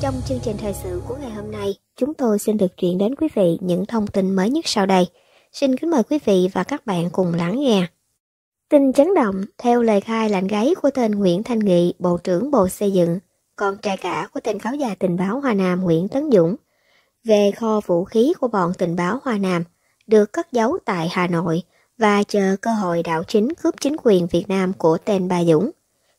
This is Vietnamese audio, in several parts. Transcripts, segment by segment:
Trong chương trình thời sự của ngày hôm nay, chúng tôi xin được chuyển đến quý vị những thông tin mới nhất sau đây. Xin kính mời quý vị và các bạn cùng lắng nghe. Tin chấn động, theo lời khai lạnh gáy của tên Nguyễn Thanh Nghị, Bộ trưởng Bộ Xây dựng, con trai cả của tên cáo già tình báo Hòa Nam Nguyễn Tấn Dũng, về kho vũ khí của bọn tình báo Hòa Nam, được cất giấu tại Hà Nội và chờ cơ hội đảo chính cướp chính quyền Việt Nam của tên Ba Dũng.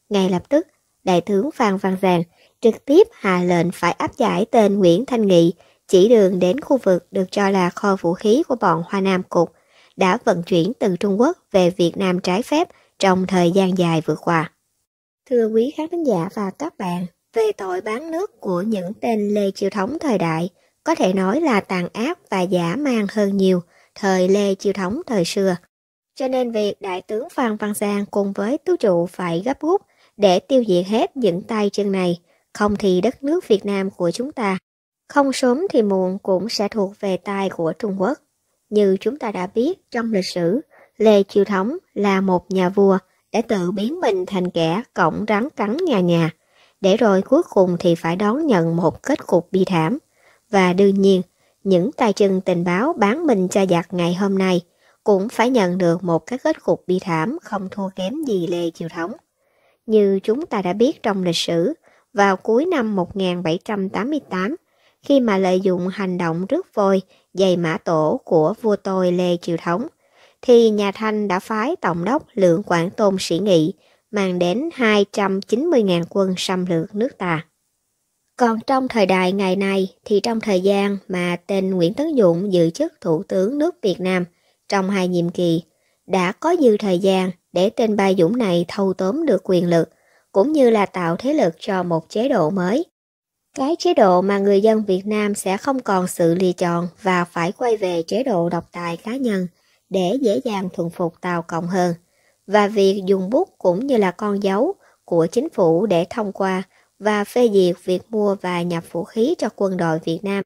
Ngay lập tức, Đại tướng Phan Văn Giang trực tiếp hạ lệnh phải áp giải tên Nguyễn Thanh Nghị chỉ đường đến khu vực được cho là kho vũ khí của bọn Hoa Nam Cục đã vận chuyển từ Trung Quốc về Việt Nam trái phép trong thời gian dài vừa qua. Thưa quý khán thính giả và các bạn, về tội bán nước của những tên Lê Chiêu Thống thời đại, có thể nói là tàn ác và giả man hơn nhiều thời Lê Chiêu Thống thời xưa. Cho nên việc đại tướng Phan Văn Giang cùng với tứ trụ phải gấp rút để tiêu diệt hết những tay chân này, không thì đất nước Việt Nam của chúng ta, không sớm thì muộn cũng sẽ thuộc về tay của Trung Quốc. Như chúng ta đã biết trong lịch sử, Lê Chiêu Thống là một nhà vua đã tự biến mình thành kẻ cổng rắn cắn nhà nhà, để rồi cuối cùng thì phải đón nhận một kết cục bi thảm. Và đương nhiên, những tay chân tình báo bán mình cho giặc ngày hôm nay – cũng phải nhận được một cái kết cục bi thảm không thua kém gì Lê Triều Thống. Như chúng ta đã biết trong lịch sử, vào cuối năm 1788, khi mà lợi dụng hành động rước vôi, dày mã tổ của vua tôi Lê Triều Thống, thì nhà Thanh đã phái Tổng đốc Lượng Quảng Tôn Sĩ Nghị mang đến 290.000 quân xâm lược nước ta. Còn trong thời đại ngày nay thì trong thời gian mà tên Nguyễn Tấn Dụng giữ chức Thủ tướng nước Việt Nam – trong hai nhiệm kỳ, đã có dư thời gian để tên Ba Dũng này thâu tóm được quyền lực, cũng như là tạo thế lực cho một chế độ mới. Cái chế độ mà người dân Việt Nam sẽ không còn sự lựa chọn và phải quay về chế độ độc tài cá nhân để dễ dàng thuần phục Tàu Cộng hơn. Và việc dùng bút cũng như là con dấu của chính phủ để thông qua và phê duyệt việc mua và nhập vũ khí cho quân đội Việt Nam.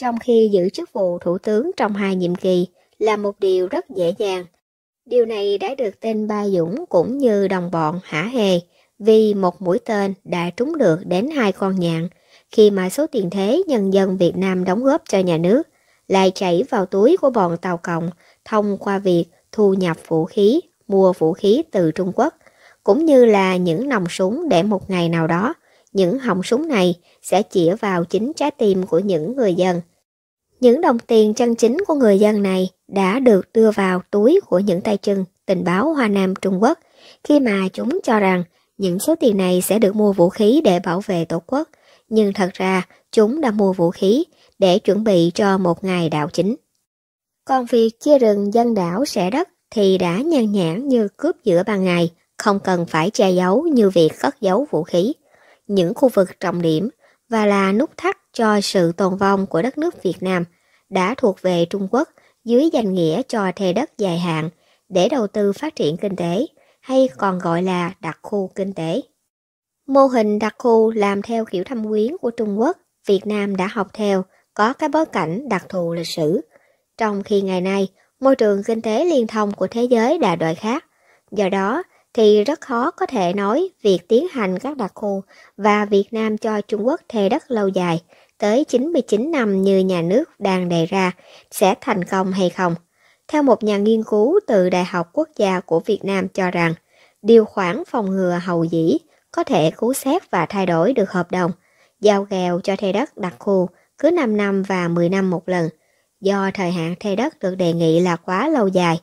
Trong khi giữ chức vụ thủ tướng trong hai nhiệm kỳ, là một điều rất dễ dàng. Điều này đã được tên Ba Dũng cũng như đồng bọn hả hề vì một mũi tên đã trúng được đến hai con nhạn khi mà số tiền thế nhân dân Việt Nam đóng góp cho nhà nước lại chảy vào túi của bọn Tàu Cộng thông qua việc thu nhập vũ khí, mua vũ khí từ Trung Quốc, cũng như là những nòng súng để một ngày nào đó, những họng súng này sẽ chĩa vào chính trái tim của những người dân những đồng tiền chân chính của người dân này đã được đưa vào túi của những tay chân tình báo Hoa Nam Trung Quốc khi mà chúng cho rằng những số tiền này sẽ được mua vũ khí để bảo vệ Tổ quốc, nhưng thật ra chúng đã mua vũ khí để chuẩn bị cho một ngày đảo chính. Còn việc chia rừng dân đảo sẽ đất thì đã nhàn nhản như cướp giữa ban ngày, không cần phải che giấu như việc cất giấu vũ khí. Những khu vực trọng điểm và là nút thắt cho sự tồn vong của đất nước Việt Nam đã thuộc về Trung Quốc dưới danh nghĩa cho thuê đất dài hạn để đầu tư phát triển kinh tế hay còn gọi là đặc khu kinh tế. Mô hình đặc khu làm theo kiểu thăm quyến của Trung Quốc, Việt Nam đã học theo có cái bối cảnh đặc thù lịch sử. Trong khi ngày nay, môi trường kinh tế liên thông của thế giới đã đòi khác, do đó thì rất khó có thể nói việc tiến hành các đặc khu và Việt Nam cho Trung Quốc thuê đất lâu dài tới 99 năm như nhà nước đang đề ra sẽ thành công hay không. Theo một nhà nghiên cứu từ Đại học Quốc gia của Việt Nam cho rằng, điều khoản phòng ngừa hầu dĩ có thể cứu xét và thay đổi được hợp đồng, giao kèo cho thuê đất đặc khu cứ 5 năm và 10 năm một lần. Do thời hạn thuê đất được đề nghị là quá lâu dài,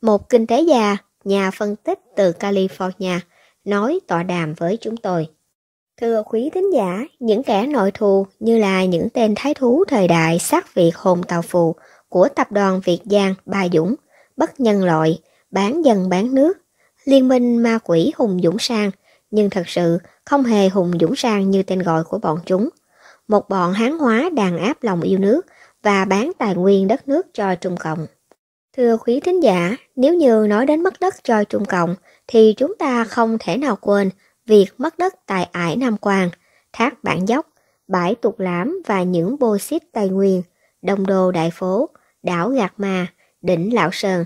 một kinh tế gia, nhà phân tích từ California, nói tọa đàm với chúng tôi. Thưa quý thính giả, những kẻ nội thù như là những tên thái thú thời đại sát việt hồn tàu phù của tập đoàn Việt Giang bà Dũng, bất nhân loại, bán dân bán nước, liên minh ma quỷ Hùng Dũng Sang, nhưng thật sự không hề Hùng Dũng Sang như tên gọi của bọn chúng. Một bọn hán hóa đàn áp lòng yêu nước và bán tài nguyên đất nước cho Trung Cộng. Thưa quý thính giả, nếu như nói đến mất đất cho Trung Cộng, thì chúng ta không thể nào quên việc mất đất tại ải Nam Quang, thác Bản Dốc, bãi Tục Lãm và những bô xít Tây Nguyên, đồng đồ Đại Phố, đảo Gạt mà đỉnh Lão Sơn.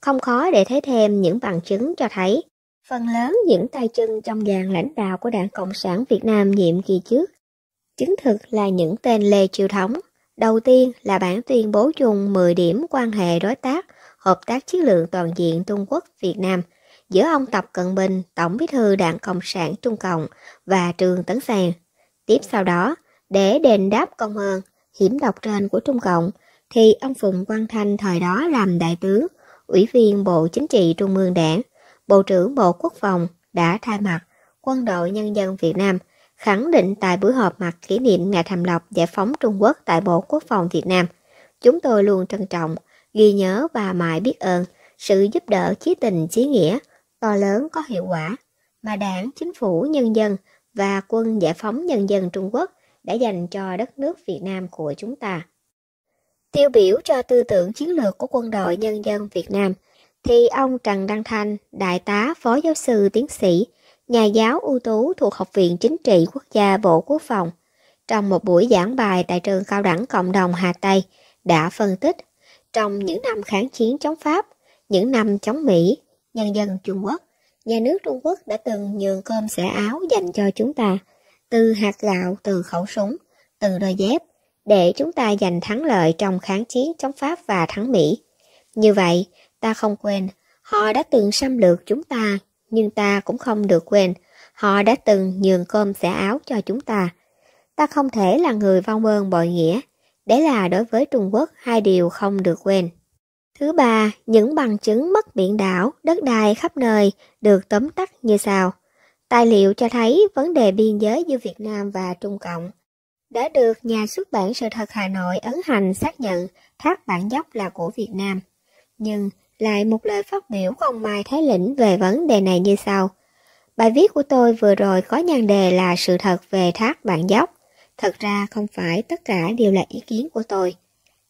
Không khó để thấy thêm những bằng chứng cho thấy phần lớn những tay chân trong dàn lãnh đạo của Đảng Cộng sản Việt Nam nhiệm kỳ trước chứng thực là những tên Lê Chiêu Thống. Đầu tiên là bản tuyên bố chung 10 điểm quan hệ đối tác, hợp tác chiến lược toàn diện Trung Quốc-Việt Nam – giữa ông Tập Cận Bình, Tổng bí thư Đảng Cộng sản Trung Cộng và trường Tấn sàng Tiếp sau đó, để đền đáp công ơn, hiểm độc trên của Trung Cộng, thì ông Phùng Quang Thanh thời đó làm đại tướng, ủy viên Bộ Chính trị Trung ương Đảng, Bộ trưởng Bộ Quốc phòng đã thay mặt quân đội nhân dân Việt Nam khẳng định tại buổi họp mặt kỷ niệm ngày thành lập giải phóng Trung Quốc tại Bộ Quốc phòng Việt Nam. Chúng tôi luôn trân trọng, ghi nhớ và mãi biết ơn sự giúp đỡ chí tình chí nghĩa to lớn có hiệu quả mà đảng, chính phủ, nhân dân và quân giải phóng nhân dân Trung Quốc đã dành cho đất nước Việt Nam của chúng ta. Tiêu biểu cho tư tưởng chiến lược của quân đội nhân dân Việt Nam thì ông Trần Đăng Thanh, đại tá, phó giáo sư, tiến sĩ, nhà giáo ưu tú thuộc Học viện Chính trị Quốc gia Bộ Quốc phòng, trong một buổi giảng bài tại trường cao đẳng cộng đồng Hà Tây đã phân tích trong những năm kháng chiến chống Pháp, những năm chống Mỹ, nhân dân Trung Quốc. Nhà nước Trung Quốc đã từng nhường cơm xẻ áo dành cho chúng ta, từ hạt gạo, từ khẩu súng, từ đôi dép, để chúng ta giành thắng lợi trong kháng chiến chống Pháp và thắng Mỹ. Như vậy, ta không quên, họ đã từng xâm lược chúng ta, nhưng ta cũng không được quên, họ đã từng nhường cơm xẻ áo cho chúng ta. Ta không thể là người vong ơn bội nghĩa, đấy là đối với Trung Quốc hai điều không được quên. Thứ ba, những bằng chứng mất biển đảo, đất đai khắp nơi được tóm tắt như sau. Tài liệu cho thấy vấn đề biên giới giữa Việt Nam và Trung Cộng đã được nhà xuất bản Sự thật Hà Nội ấn hành xác nhận thác bản dốc là của Việt Nam. Nhưng lại một lời phát biểu của ông Mai Thái Lĩnh về vấn đề này như sau. Bài viết của tôi vừa rồi có nhan đề là sự thật về thác bản dốc. Thật ra không phải tất cả đều là ý kiến của tôi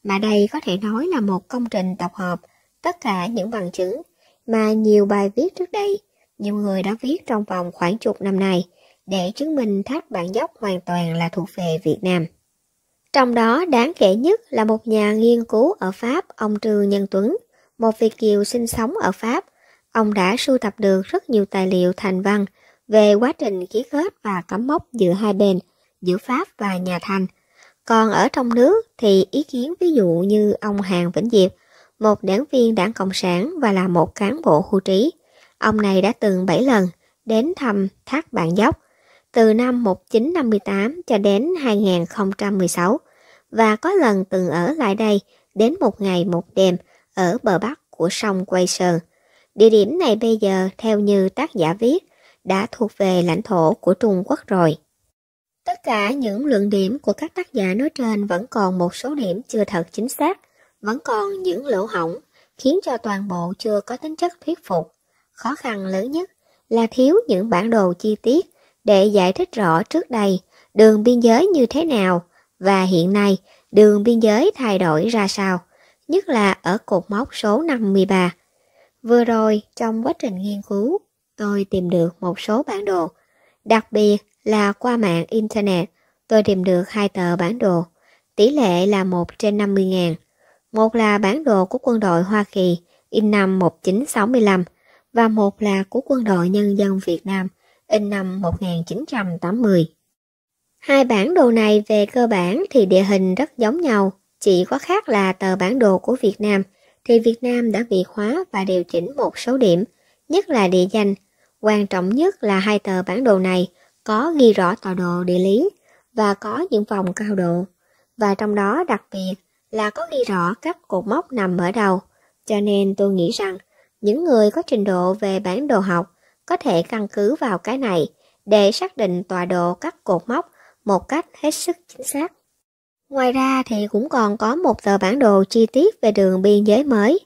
mà đây có thể nói là một công trình tập hợp tất cả những bằng chứng mà nhiều bài viết trước đây nhiều người đã viết trong vòng khoảng chục năm nay để chứng minh tháp bản dốc hoàn toàn là thuộc về Việt Nam. Trong đó đáng kể nhất là một nhà nghiên cứu ở Pháp, ông Trương Nhân Tuấn, một Việt kiều sinh sống ở Pháp. Ông đã sưu tập được rất nhiều tài liệu thành văn về quá trình ký kết và cắm mốc giữa hai bên, giữa Pháp và nhà Thành. Còn ở trong nước thì ý kiến ví dụ như ông Hàng Vĩnh Diệp, một đảng viên đảng Cộng sản và là một cán bộ hưu trí. Ông này đã từng 7 lần đến thăm Thác Bạn Dốc từ năm 1958 cho đến 2016 và có lần từng ở lại đây đến một ngày một đêm ở bờ bắc của sông Quay Sơn. Địa điểm này bây giờ theo như tác giả viết đã thuộc về lãnh thổ của Trung Quốc rồi. Tất cả những luận điểm của các tác giả nói trên vẫn còn một số điểm chưa thật chính xác, vẫn còn những lỗ hỏng, khiến cho toàn bộ chưa có tính chất thuyết phục. Khó khăn lớn nhất là thiếu những bản đồ chi tiết để giải thích rõ trước đây đường biên giới như thế nào và hiện nay đường biên giới thay đổi ra sao, nhất là ở cột mốc số 53. Vừa rồi, trong quá trình nghiên cứu, tôi tìm được một số bản đồ, đặc biệt là qua mạng Internet tôi tìm được hai tờ bản đồ. Tỷ lệ là 1 trên 50 ngàn. Một là bản đồ của quân đội Hoa Kỳ in năm 1965 và một là của quân đội nhân dân Việt Nam in năm 1980. Hai bản đồ này về cơ bản thì địa hình rất giống nhau, chỉ có khác là tờ bản đồ của Việt Nam thì Việt Nam đã bị khóa và điều chỉnh một số điểm, nhất là địa danh. Quan trọng nhất là hai tờ bản đồ này – có ghi rõ tọa độ địa lý và có những vòng cao độ. Và trong đó đặc biệt là có ghi rõ các cột mốc nằm ở đầu. Cho nên tôi nghĩ rằng những người có trình độ về bản đồ học có thể căn cứ vào cái này để xác định tọa độ các cột mốc một cách hết sức chính xác. Ngoài ra thì cũng còn có một tờ bản đồ chi tiết về đường biên giới mới.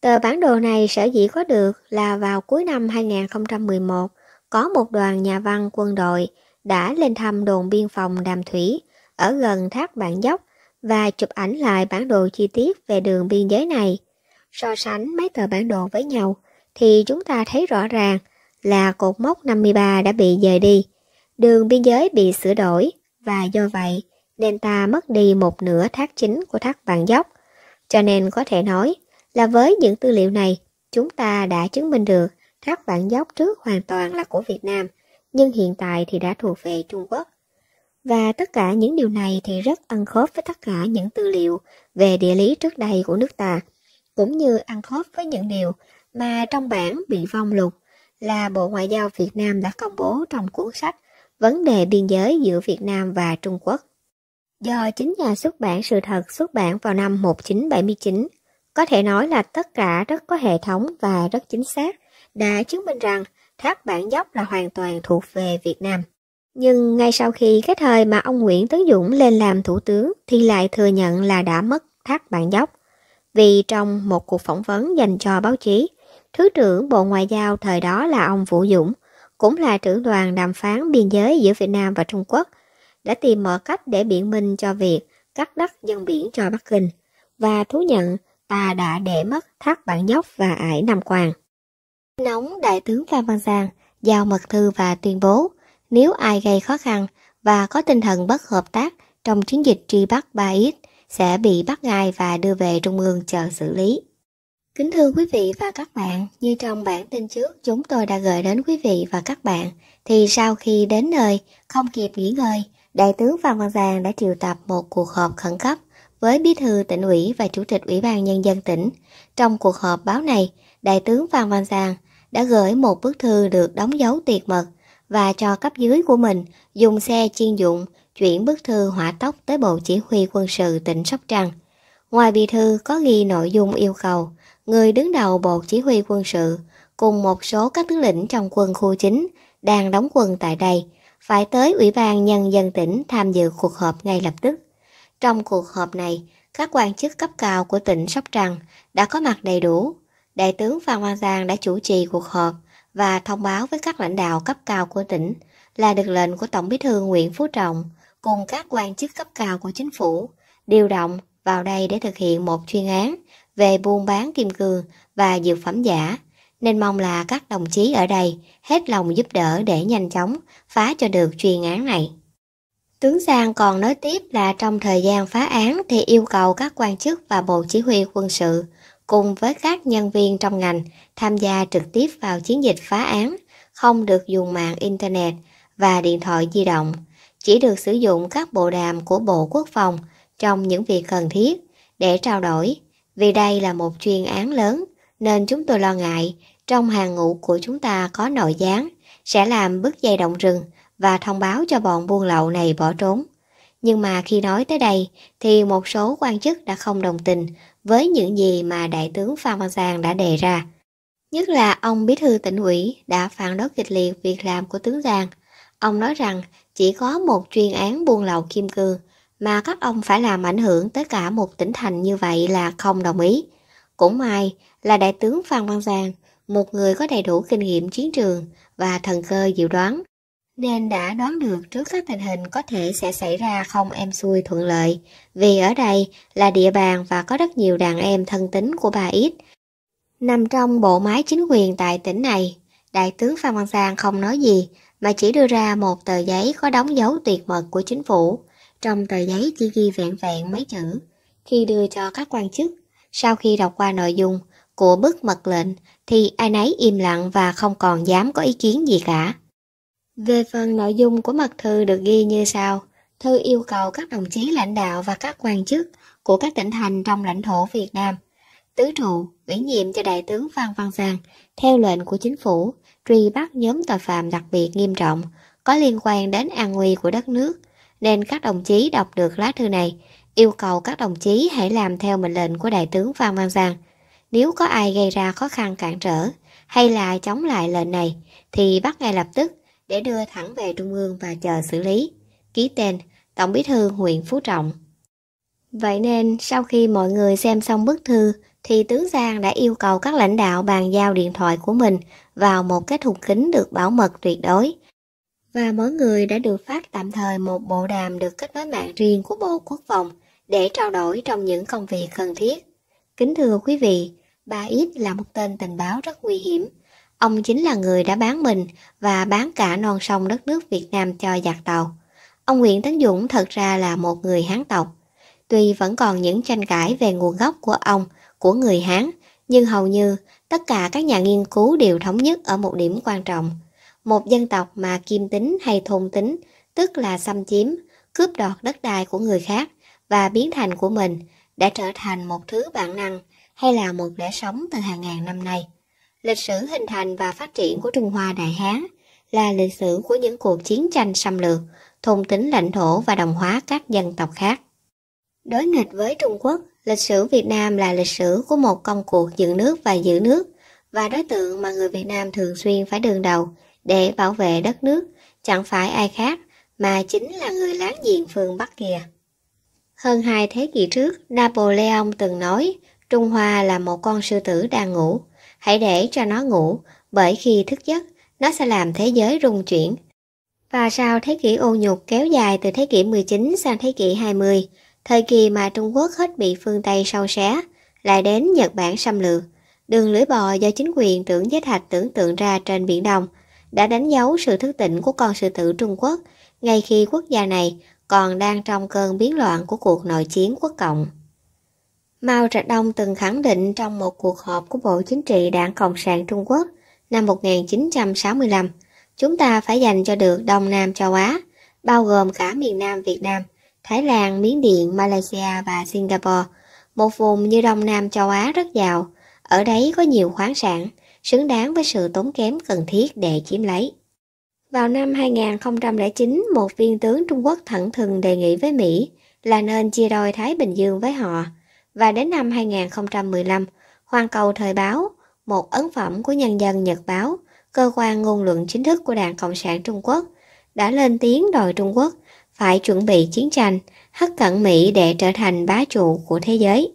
Tờ bản đồ này sở dĩ có được là vào cuối năm 2011 có một đoàn nhà văn quân đội đã lên thăm đồn biên phòng Đàm Thủy ở gần thác Bản Dốc và chụp ảnh lại bản đồ chi tiết về đường biên giới này. So sánh mấy tờ bản đồ với nhau thì chúng ta thấy rõ ràng là cột mốc 53 đã bị dời đi, đường biên giới bị sửa đổi và do vậy nên ta mất đi một nửa thác chính của thác Bản Dốc. Cho nên có thể nói là với những tư liệu này chúng ta đã chứng minh được Thác bản dốc trước hoàn toàn là của Việt Nam, nhưng hiện tại thì đã thuộc về Trung Quốc. Và tất cả những điều này thì rất ăn khớp với tất cả những tư liệu về địa lý trước đây của nước ta, cũng như ăn khớp với những điều mà trong bản bị vong lục là Bộ Ngoại giao Việt Nam đã công bố trong cuốn sách Vấn đề biên giới giữa Việt Nam và Trung Quốc. Do chính nhà xuất bản sự thật xuất bản vào năm 1979, có thể nói là tất cả rất có hệ thống và rất chính xác đã chứng minh rằng tháp Bản Dốc là hoàn toàn thuộc về Việt Nam. Nhưng ngay sau khi cái thời mà ông Nguyễn Tấn Dũng lên làm thủ tướng thì lại thừa nhận là đã mất thác bản dốc. Vì trong một cuộc phỏng vấn dành cho báo chí, Thứ trưởng Bộ Ngoại giao thời đó là ông Vũ Dũng, cũng là trưởng đoàn đàm phán biên giới giữa Việt Nam và Trung Quốc, đã tìm mọi cách để biện minh cho việc cắt đất dân biển cho Bắc Kinh và thú nhận ta đã để mất thác bản dốc và ải Nam Quang. Nóng đại tướng Phan Văn Giang giao mật thư và tuyên bố nếu ai gây khó khăn và có tinh thần bất hợp tác trong chiến dịch truy bắt Ba Ít sẽ bị bắt ngay và đưa về Trung ương chờ xử lý. Kính thưa quý vị và các bạn, như trong bản tin trước chúng tôi đã gửi đến quý vị và các bạn, thì sau khi đến nơi, không kịp nghỉ ngơi, Đại tướng Phan Văn Giang đã triệu tập một cuộc họp khẩn cấp với bí thư tỉnh ủy và chủ tịch ủy ban nhân dân tỉnh. Trong cuộc họp báo này, Đại tướng Phan Văn Giang đã gửi một bức thư được đóng dấu tuyệt mật và cho cấp dưới của mình dùng xe chuyên dụng chuyển bức thư hỏa tốc tới Bộ Chỉ huy quân sự tỉnh Sóc Trăng. Ngoài bì thư có ghi nội dung yêu cầu, người đứng đầu Bộ Chỉ huy quân sự cùng một số các tướng lĩnh trong quân khu chính đang đóng quân tại đây phải tới Ủy ban Nhân dân tỉnh tham dự cuộc họp ngay lập tức. Trong cuộc họp này, các quan chức cấp cao của tỉnh Sóc Trăng đã có mặt đầy đủ Đại tướng Phan Văn Giang đã chủ trì cuộc họp và thông báo với các lãnh đạo cấp cao của tỉnh là được lệnh của Tổng bí thư Nguyễn Phú Trọng cùng các quan chức cấp cao của chính phủ điều động vào đây để thực hiện một chuyên án về buôn bán kim cương và dược phẩm giả, nên mong là các đồng chí ở đây hết lòng giúp đỡ để nhanh chóng phá cho được chuyên án này. Tướng Giang còn nói tiếp là trong thời gian phá án thì yêu cầu các quan chức và bộ chỉ huy quân sự cùng với các nhân viên trong ngành tham gia trực tiếp vào chiến dịch phá án, không được dùng mạng Internet và điện thoại di động, chỉ được sử dụng các bộ đàm của Bộ Quốc phòng trong những việc cần thiết để trao đổi. Vì đây là một chuyên án lớn nên chúng tôi lo ngại trong hàng ngũ của chúng ta có nội gián sẽ làm bứt dây động rừng và thông báo cho bọn buôn lậu này bỏ trốn. Nhưng mà khi nói tới đây thì một số quan chức đã không đồng tình với những gì mà Đại tướng Phan Văn Giang đã đề ra. Nhất là ông bí thư tỉnh ủy đã phản đối kịch liệt việc làm của tướng Giang. Ông nói rằng chỉ có một chuyên án buôn lậu kim cương mà các ông phải làm ảnh hưởng tới cả một tỉnh thành như vậy là không đồng ý. Cũng may là đại tướng Phan Văn Giang, một người có đầy đủ kinh nghiệm chiến trường và thần cơ dự đoán, nên đã đoán được trước các tình hình có thể sẽ xảy ra không em xuôi thuận lợi, vì ở đây là địa bàn và có rất nhiều đàn em thân tín của bà Ít. Nằm trong bộ máy chính quyền tại tỉnh này, Đại tướng Phan Văn Giang không nói gì, mà chỉ đưa ra một tờ giấy có đóng dấu tuyệt mật của chính phủ. Trong tờ giấy chỉ ghi vẹn vẹn mấy chữ. Khi đưa cho các quan chức, sau khi đọc qua nội dung của bức mật lệnh, thì ai nấy im lặng và không còn dám có ý kiến gì cả. Về phần nội dung của mật thư được ghi như sau. Thư yêu cầu các đồng chí lãnh đạo và các quan chức của các tỉnh thành trong lãnh thổ Việt Nam tứ trụ ủy nhiệm cho đại tướng Phan Văn Giang theo lệnh của chính phủ truy bắt nhóm tội phạm đặc biệt nghiêm trọng có liên quan đến an nguy của đất nước nên các đồng chí đọc được lá thư này yêu cầu các đồng chí hãy làm theo mệnh lệnh của đại tướng Phan Văn Giang nếu có ai gây ra khó khăn cản trở hay là chống lại lệnh này thì bắt ngay lập tức để đưa thẳng về Trung ương và chờ xử lý. Ký tên Tổng bí thư huyện Phú Trọng. Vậy nên sau khi mọi người xem xong bức thư thì tướng Giang đã yêu cầu các lãnh đạo bàn giao điện thoại của mình vào một cái thùng kính được bảo mật tuyệt đối. Và mỗi người đã được phát tạm thời một bộ đàm được kết nối mạng riêng của Bộ Quốc phòng để trao đổi trong những công việc cần thiết. Kính thưa quý vị, bà Ít là một tên tình báo rất nguy hiểm Ông chính là người đã bán mình và bán cả non sông đất nước Việt Nam cho giặc tàu. Ông Nguyễn Tấn Dũng thật ra là một người Hán tộc. Tuy vẫn còn những tranh cãi về nguồn gốc của ông, của người Hán, nhưng hầu như tất cả các nhà nghiên cứu đều thống nhất ở một điểm quan trọng. Một dân tộc mà kim tính hay thôn tính, tức là xâm chiếm, cướp đoạt đất đai của người khác và biến thành của mình, đã trở thành một thứ bản năng hay là một lẽ sống từ hàng ngàn năm nay. Lịch sử hình thành và phát triển của Trung Hoa Đại Hán là lịch sử của những cuộc chiến tranh xâm lược, thôn tính lãnh thổ và đồng hóa các dân tộc khác. Đối nghịch với Trung Quốc, lịch sử Việt Nam là lịch sử của một công cuộc dựng nước và giữ nước, và đối tượng mà người Việt Nam thường xuyên phải đương đầu để bảo vệ đất nước chẳng phải ai khác mà chính là người láng giềng phương Bắc kìa. Hơn hai thế kỷ trước, Napoleon từng nói Trung Hoa là một con sư tử đang ngủ, Hãy để cho nó ngủ, bởi khi thức giấc, nó sẽ làm thế giới rung chuyển. Và sau thế kỷ ô nhục kéo dài từ thế kỷ 19 sang thế kỷ 20, thời kỳ mà Trung Quốc hết bị phương Tây sâu xé, lại đến Nhật Bản xâm lược, đường lưỡi bò do chính quyền tưởng giới thạch tưởng tượng ra trên Biển Đông đã đánh dấu sự thức tỉnh của con sư tử Trung Quốc ngay khi quốc gia này còn đang trong cơn biến loạn của cuộc nội chiến quốc cộng. Mao Trạch Đông từng khẳng định trong một cuộc họp của Bộ Chính trị Đảng Cộng sản Trung Quốc năm 1965, chúng ta phải dành cho được Đông Nam châu Á, bao gồm cả miền Nam Việt Nam, Thái Lan, Miến Điện, Malaysia và Singapore, một vùng như Đông Nam châu Á rất giàu, ở đấy có nhiều khoáng sản, xứng đáng với sự tốn kém cần thiết để chiếm lấy. Vào năm 2009, một viên tướng Trung Quốc thẳng thừng đề nghị với Mỹ là nên chia đôi Thái Bình Dương với họ, và đến năm 2015, Hoàn cầu Thời báo, một ấn phẩm của nhân dân Nhật báo, cơ quan ngôn luận chính thức của Đảng Cộng sản Trung Quốc, đã lên tiếng đòi Trung Quốc phải chuẩn bị chiến tranh, hất cận Mỹ để trở thành bá chủ của thế giới.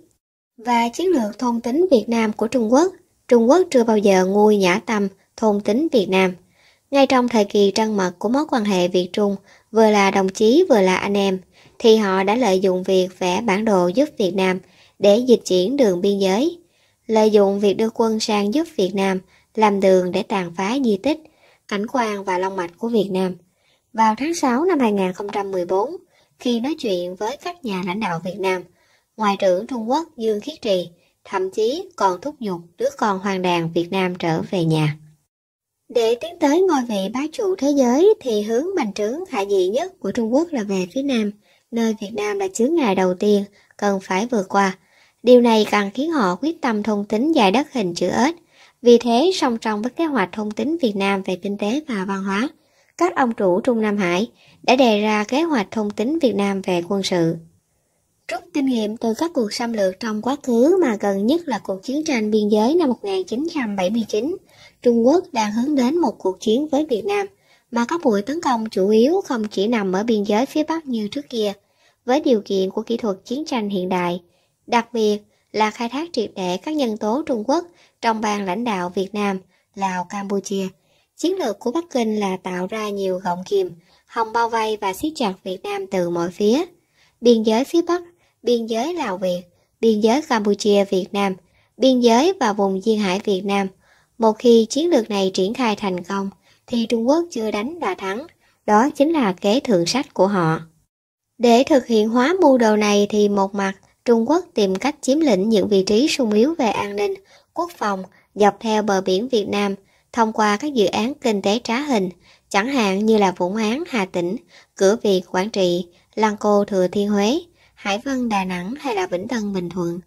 Và chiến lược thôn tính Việt Nam của Trung Quốc, Trung Quốc chưa bao giờ ngu nhã tâm thôn tính Việt Nam. Ngay trong thời kỳ trăng mật của mối quan hệ Việt-Trung, vừa là đồng chí vừa là anh em, thì họ đã lợi dụng việc vẽ bản đồ giúp Việt Nam – để dịch chuyển đường biên giới, lợi dụng việc đưa quân sang giúp Việt Nam làm đường để tàn phá di tích, cảnh quan và long mạch của Việt Nam. Vào tháng 6 năm 2014, khi nói chuyện với các nhà lãnh đạo Việt Nam, Ngoại trưởng Trung Quốc Dương Khiết Trì thậm chí còn thúc giục đứa con hoàng đàn Việt Nam trở về nhà. Để tiến tới ngôi vị bá chủ thế giới thì hướng bành trướng hạ dị nhất của Trung Quốc là về phía Nam, nơi Việt Nam là chướng ngại đầu tiên cần phải vượt qua Điều này càng khiến họ quyết tâm thông tính dài đất hình chữ S. Vì thế, song song với kế hoạch thông tính Việt Nam về kinh tế và văn hóa, các ông chủ Trung Nam Hải đã đề ra kế hoạch thông tính Việt Nam về quân sự. Rút kinh nghiệm từ các cuộc xâm lược trong quá khứ mà gần nhất là cuộc chiến tranh biên giới năm 1979, Trung Quốc đang hướng đến một cuộc chiến với Việt Nam, mà các buổi tấn công chủ yếu không chỉ nằm ở biên giới phía Bắc như trước kia. Với điều kiện của kỹ thuật chiến tranh hiện đại, đặc biệt là khai thác triệt để các nhân tố Trung Quốc trong bàn lãnh đạo Việt Nam, Lào, Campuchia. Chiến lược của Bắc Kinh là tạo ra nhiều gọng kìm, hòng bao vây và siết chặt Việt Nam từ mọi phía. Biên giới phía Bắc, biên giới Lào Việt, biên giới Campuchia Việt Nam, biên giới và vùng duyên hải Việt Nam. Một khi chiến lược này triển khai thành công, thì Trung Quốc chưa đánh đã thắng, đó chính là kế thượng sách của họ. Để thực hiện hóa mưu đồ này thì một mặt Trung Quốc tìm cách chiếm lĩnh những vị trí sung yếu về an ninh, quốc phòng dọc theo bờ biển Việt Nam thông qua các dự án kinh tế trá hình, chẳng hạn như là Vũng Áng, Hà Tĩnh, Cửa Việt, Quảng Trị, Lăng Cô, Thừa Thiên Huế, Hải Vân, Đà Nẵng hay là Vĩnh Tân, Bình Thuận.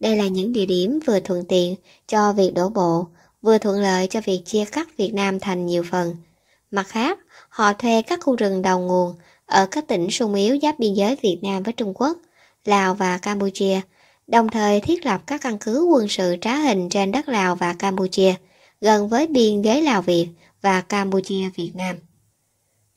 Đây là những địa điểm vừa thuận tiện cho việc đổ bộ, vừa thuận lợi cho việc chia cắt Việt Nam thành nhiều phần. Mặt khác, họ thuê các khu rừng đầu nguồn ở các tỉnh sung yếu giáp biên giới Việt Nam với Trung Quốc, Lào và Campuchia, đồng thời thiết lập các căn cứ quân sự trá hình trên đất Lào và Campuchia, gần với biên giới Lào Việt và Campuchia Việt Nam.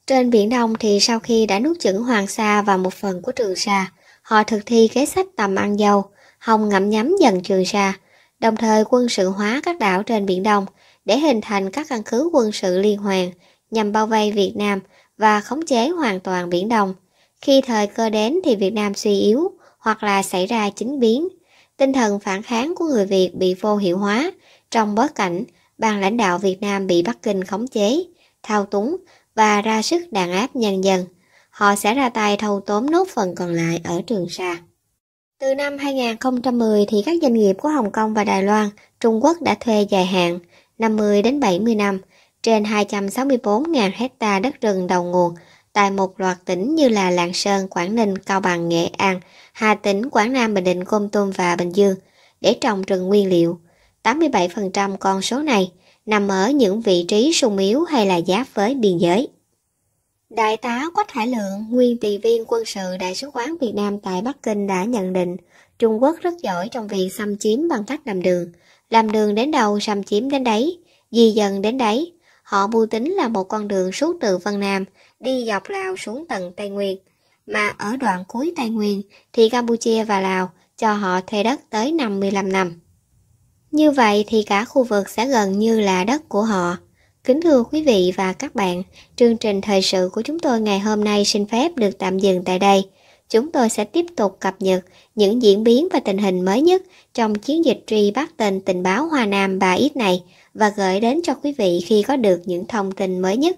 Trên Biển Đông thì sau khi đã nuốt chửng Hoàng Sa và một phần của Trường Sa, họ thực thi kế sách tầm ăn dâu, hồng ngậm nhắm dần Trường Sa, đồng thời quân sự hóa các đảo trên Biển Đông để hình thành các căn cứ quân sự liên hoàn nhằm bao vây Việt Nam và khống chế hoàn toàn Biển Đông. Khi thời cơ đến thì Việt Nam suy yếu, hoặc là xảy ra chính biến. Tinh thần phản kháng của người Việt bị vô hiệu hóa trong bối cảnh ban lãnh đạo Việt Nam bị Bắc Kinh khống chế, thao túng và ra sức đàn áp nhân dân. Họ sẽ ra tay thâu tóm nốt phần còn lại ở Trường Sa. Từ năm 2010 thì các doanh nghiệp của Hồng Kông và Đài Loan, Trung Quốc đã thuê dài hạn 50 đến 70 năm trên 264.000 hecta đất rừng đầu nguồn tại một loạt tỉnh như là Lạng Sơn, Quảng Ninh, Cao Bằng, Nghệ An, Hà Tĩnh, Quảng Nam, Bình Định, Côn Tum và Bình Dương để trồng rừng nguyên liệu. 87% con số này nằm ở những vị trí sung yếu hay là giáp với biên giới. Đại tá Quách Hải Lượng, nguyên tùy viên quân sự Đại sứ quán Việt Nam tại Bắc Kinh đã nhận định Trung Quốc rất giỏi trong việc xâm chiếm bằng cách làm đường. Làm đường đến đâu xâm chiếm đến đấy, di dần đến đấy. Họ mưu tính là một con đường suốt từ Vân Nam đi dọc Lào xuống tận Tây Nguyên. Mà ở đoạn cuối Tây Nguyên thì Campuchia và Lào cho họ thuê đất tới 55 năm. Như vậy thì cả khu vực sẽ gần như là đất của họ. Kính thưa quý vị và các bạn, chương trình thời sự của chúng tôi ngày hôm nay xin phép được tạm dừng tại đây. Chúng tôi sẽ tiếp tục cập nhật những diễn biến và tình hình mới nhất trong chiến dịch truy bắt tên tình báo Hoa Nam bà ít này và gửi đến cho quý vị khi có được những thông tin mới nhất.